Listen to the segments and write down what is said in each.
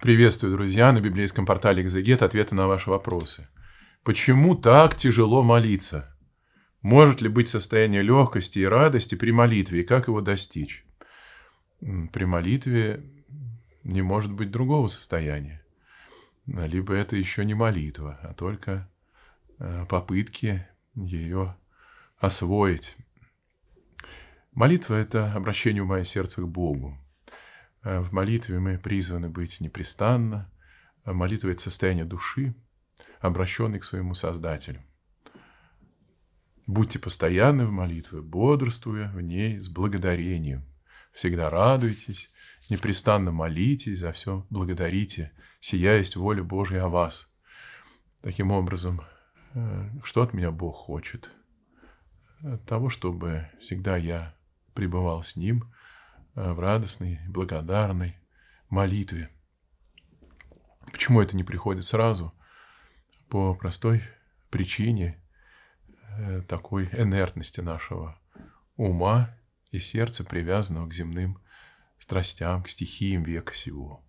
Приветствую, друзья, на библейском портале «Экзегет» ответы на ваши вопросы. Почему так тяжело молиться? Может ли быть состояние легкости и радости при молитве, и как его достичь? При молитве не может быть другого состояния. Либо это еще не молитва, а только э, попытки ее освоить. Молитва – это обращение в мое сердце к Богу, Э, в молитве мы призваны быть непрестанно. Э, молитва – это состояние души, обращенной к своему Создателю. Будьте постоянны в молитве, бодрствуя в ней с благодарением. Всегда радуйтесь, непрестанно молитесь, за все благодарите, сия есть воля Божья о вас. Таким образом, э, что от меня Бог хочет? От того, чтобы всегда я пребывал с Ним – Э, в радостной, благодарной молитве. Почему это не приходит сразу? По простой причине э, такой инертности нашего ума и сердца, привязанного к земным страстям, к стихиям века сего.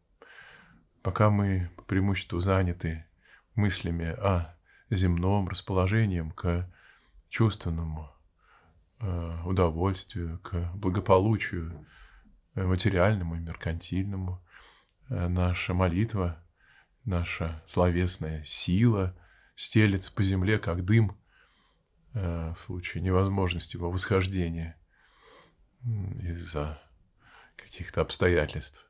Пока мы по преимуществу заняты мыслями о земном, расположением к чувственному э, удовольствию, к благополучию, Э, материальному и меркантильному. Э, наша молитва, наша словесная сила стелется по земле, как дым, э, в случае невозможности его восхождения из-за каких-то обстоятельств,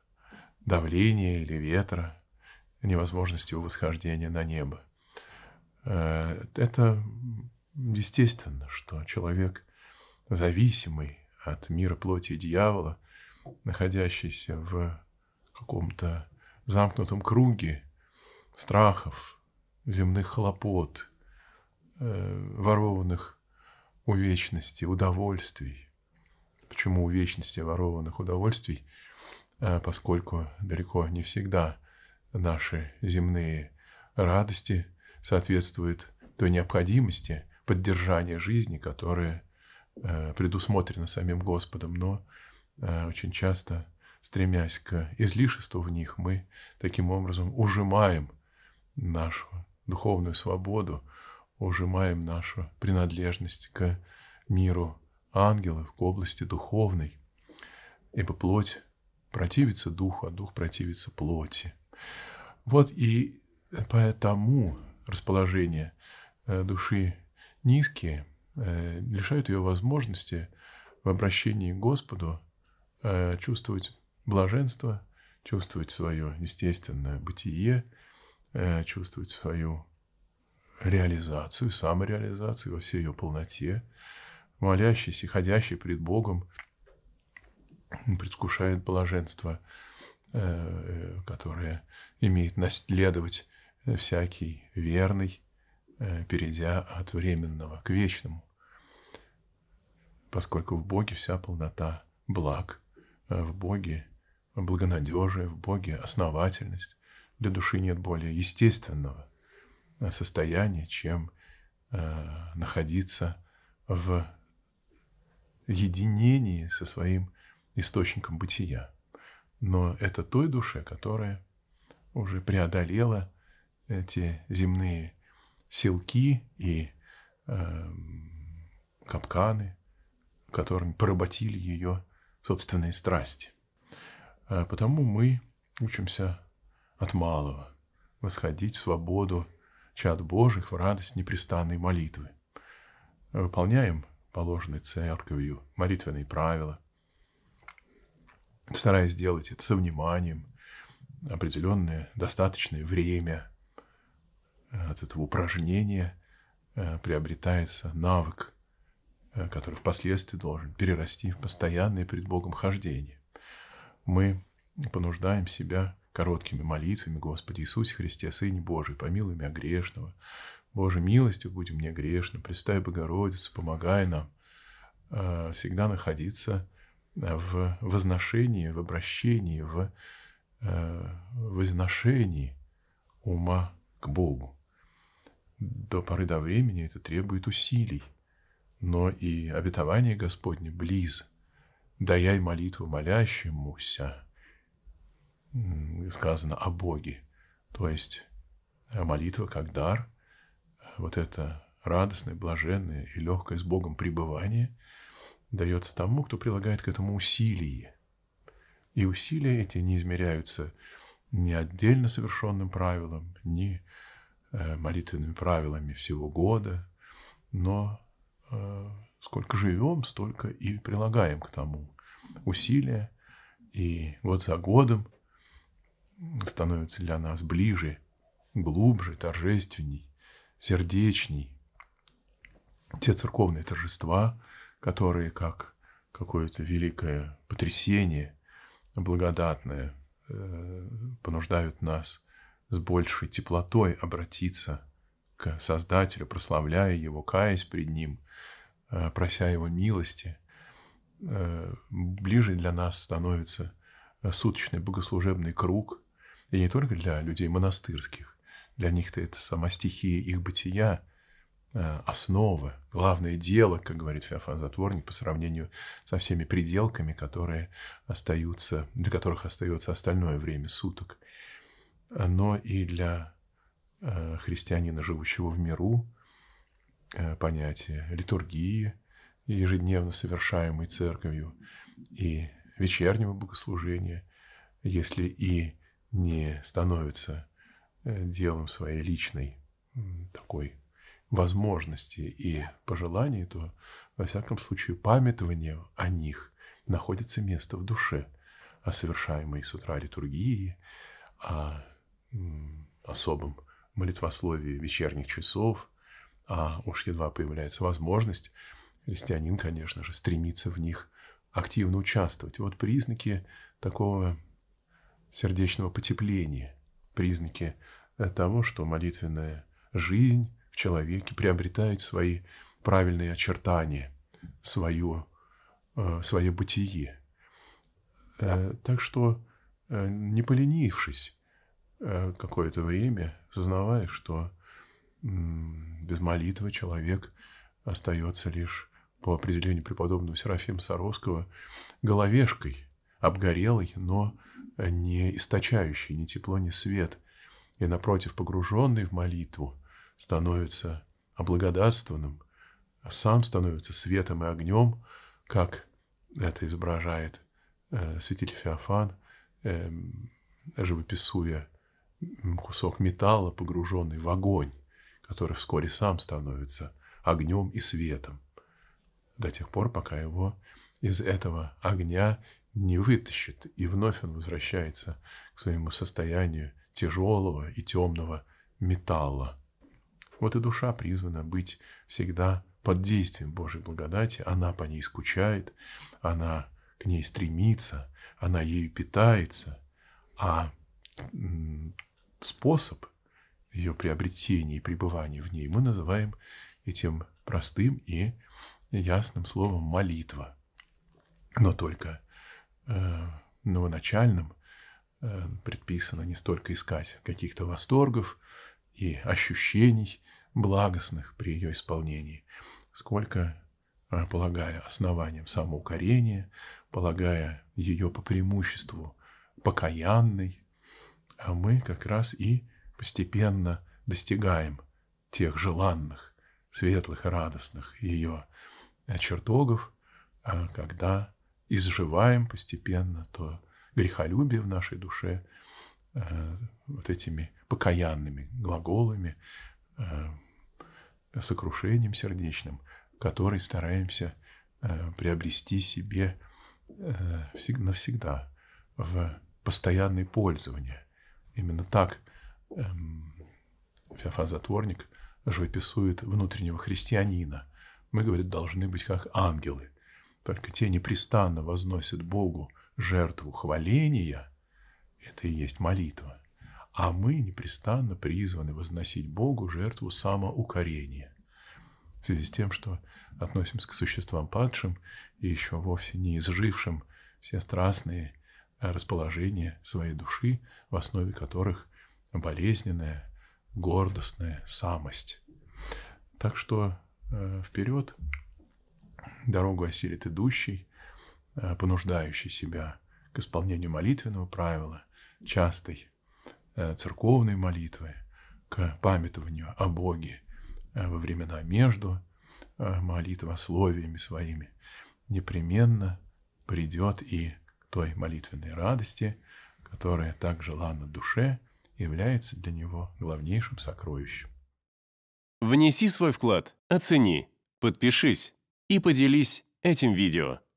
давления или ветра, невозможности его восхождения на небо. Это естественно, что человек, зависимый от мира плоти и дьявола – находящийся в каком-то замкнутом круге страхов, земных хлопот, э, ворованных у вечности удовольствий. Почему у вечности ворованных удовольствий? Э, поскольку далеко не всегда наши земные радости соответствуют той необходимости поддержания жизни, которая э, предусмотрена самим Господом, но Э, очень часто, стремясь к излишеству в них, мы таким образом ужимаем нашу духовную свободу, ужимаем нашу принадлежность к миру ангелов, к области духовной. Ибо плоть противится духу, а дух противится плоти. Вот и поэтому расположение э, души низкие э, лишают ее возможности в обращении к Господу Э, чувствовать блаженство, чувствовать свое естественное бытие, э, чувствовать свою реализацию, самореализацию во всей ее полноте, молящийся, ходящий пред Богом, предвкушает блаженство, э, которое имеет наследовать всякий верный, перейдя от временного к вечному, поскольку в Боге вся полнота благ – Э, в Боге благонадежие, в Боге основательность. Для души нет более естественного э, состояния, чем э, находиться в единении со своим источником бытия. Но это той душе, которая уже преодолела эти земные силки и э, капканы, которыми поработили ее собственные страсти. Э, потому мы учимся от малого восходить в свободу чад Божьих в радость непрестанной молитвы. Выполняем положенные церковью молитвенные правила, стараясь делать это со вниманием, определенное достаточное время э, от этого упражнения э, приобретается навык Э, который впоследствии должен перерасти в постоянное пред Богом хождение. Мы понуждаем себя короткими молитвами «Господи Иисусе Христе, Сыне Божий, помилуй меня грешного, Боже, милостью будем мне грешным, представь Богородицу, помогай нам э, всегда находиться э, в возношении, в обращении, в возношении ума к Богу. До поры до времени это требует усилий – но и обетование Господне близо. «Даяй молитву молящемуся» сказано о Боге. То есть э, молитва как дар, э, вот это радостное, блаженное и легкое с Богом пребывание дается тому, кто прилагает к этому усилие. И усилия эти не измеряются ни отдельно совершенным правилом, ни э, молитвенными правилами всего года, но Э, сколько живем, столько и прилагаем к тому усилия, и год за годом становится для нас ближе, глубже, торжественней, сердечней. Те церковные торжества, которые как какое-то великое потрясение благодатное э, понуждают нас с большей теплотой обратиться к Создателю, прославляя Его, каясь пред Ним, э, прося Его милости, э, ближе для нас становится э, суточный богослужебный круг, и не только для людей монастырских. Для них-то это сама стихия их бытия, основа, главное дело, как говорит Феофан Затворник, по сравнению со всеми пределками, которые остаются, для которых остается остальное время суток. Но и для Э, христианина, живущего в миру, э, понятие литургии, ежедневно совершаемой церковью, и вечернего богослужения, если и не становится э, делом своей личной такой возможности и пожеланий, то, во всяком случае, памятование о них находится место в душе, о совершаемой с утра литургии, о особом молитвословии вечерних часов, а уж едва появляется возможность, христианин, конечно же, стремится в них активно участвовать. Вот признаки такого сердечного потепления, признаки э, того, что молитвенная жизнь в человеке приобретает свои правильные очертания, свое, э, свое бытие. Э, так что, не поленившись, Э, какое-то время, сознавая, что без молитвы человек остается лишь по определению преподобного Серафима Саровского головешкой, обгорелой, но не источающей ни тепло, ни свет, и, напротив, погруженный в молитву, становится облагодатственным, а сам становится светом и огнем, как это изображает э, святитель Феофан, э, живописуя кусок металла, погруженный в огонь, который вскоре сам становится огнем и светом, до тех пор, пока его из этого огня не вытащит, и вновь он возвращается к своему состоянию тяжелого и темного металла. Вот и душа призвана быть всегда под действием Божьей благодати, она по ней скучает, она к ней стремится, она ею питается, а способ ее приобретения и пребывания в ней мы называем этим простым и ясным словом молитва. Но только э, новоначальным э, предписано не столько искать каких-то восторгов и ощущений благостных при ее исполнении, сколько э, полагая основанием самоукорения, полагая ее по преимуществу покаянной, а мы как раз и постепенно достигаем тех желанных, светлых и радостных ее чертогов, а когда изживаем постепенно то грехолюбие в нашей душе э, вот этими покаянными глаголами, э, сокрушением сердечным, который стараемся э, приобрести себе навсегда в постоянное пользование – Именно так эм, Феофан Затворник живописует внутреннего христианина. Мы, говорит, должны быть как ангелы. Только те непрестанно возносят Богу жертву хваления. Это и есть молитва. А мы непрестанно призваны возносить Богу жертву самоукорения. В связи с тем, что относимся к существам падшим и еще вовсе не изжившим все страстные расположение своей души, в основе которых болезненная, гордостная самость. Так что э, вперед дорогу осилит идущий, э, понуждающий себя к исполнению молитвенного правила, частой э, церковной молитвы, к памятованию о Боге во времена между молитвословиями своими, непременно придет и той молитвенной радости, которая так желана душе, является для него главнейшим сокровищем. Внеси свой вклад, оцени, подпишись и поделись этим видео.